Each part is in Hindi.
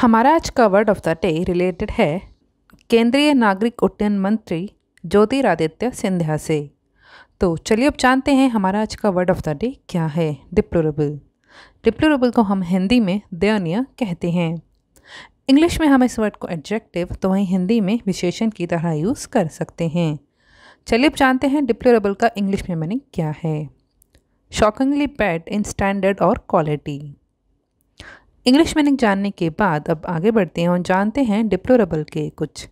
हमारा आज का word of the day related है केंद्रीय नागरिक उड्डयन मंत्री ज्योतिरादित्य सिंधिया से तो चलिए अब जानते हैं हमारा आज का वर्ड ऑफ द डे क्या है डिप्लोरेबल डिप्लोरेबल को हम हिंदी में दयनीय कहते हैं इंग्लिश में हम इस वर्ड को एडजेक्टिव तो वहीं हिंदी में विशेषण की तरह यूज़ कर सकते हैं चलिए अब जानते हैं डिप्लोरेबल का इंग्लिश में मीनिंग क्या है शॉकिंगली बैड इन स्टैंडर्ड और क्वालिटी इंग्लिश मीनिंग जानने के बाद अब आगे बढ़ते हैं और जानते हैं डिप्लोरेबल के कुछ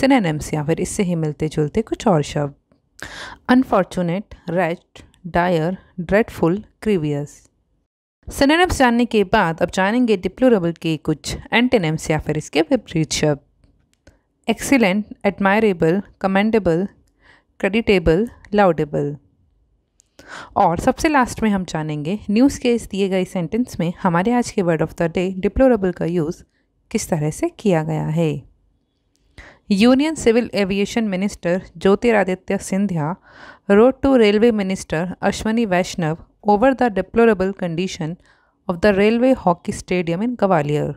सिनेम्स या फिर इससे ही मिलते जुलते कुछ और शब्द unfortunate wretched dire dreadful grievous synonyms जानने के बाद अब जानेंगे डिप्लोरेबल के कुछ एंटेनेम्स या फिर इसके विपरीत शब्द excellent admirable commendable creditable laudable और सबसे लास्ट में हम जानेंगे न्यूज़ के इस दिए गए सेंटेंस में हमारे आज के word of the day deplorable का यूज़ किस तरह से किया गया है union civil aviation minister Jyotiraditya Scindia wrote to railway minister Ashwini Vaishnaw over the deplorable condition of the railway hockey stadium in Gwalior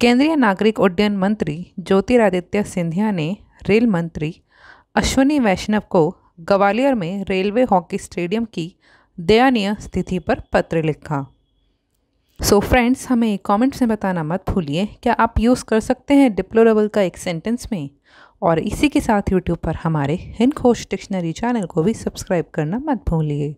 केंद्रीय नागरिक उड्डयन मंत्री ज्योतिरादित्य सिंधिया ने रेल मंत्री अश्विनी वैष्णव को ग्वालियर में रेलवे हॉकी स्टेडियम की दयानीय स्थिति पर पत्र लिखा सो so फ्रेंड्स हमें कमेंट्स में बताना मत भूलिए क्या आप यूज़ कर सकते हैं डिप्लोरेबल का एक सेंटेंस में और इसी के साथ यूट्यूब पर हमारे हिंद खोश डिक्शनरी चैनल को भी सब्सक्राइब करना मत भूलिए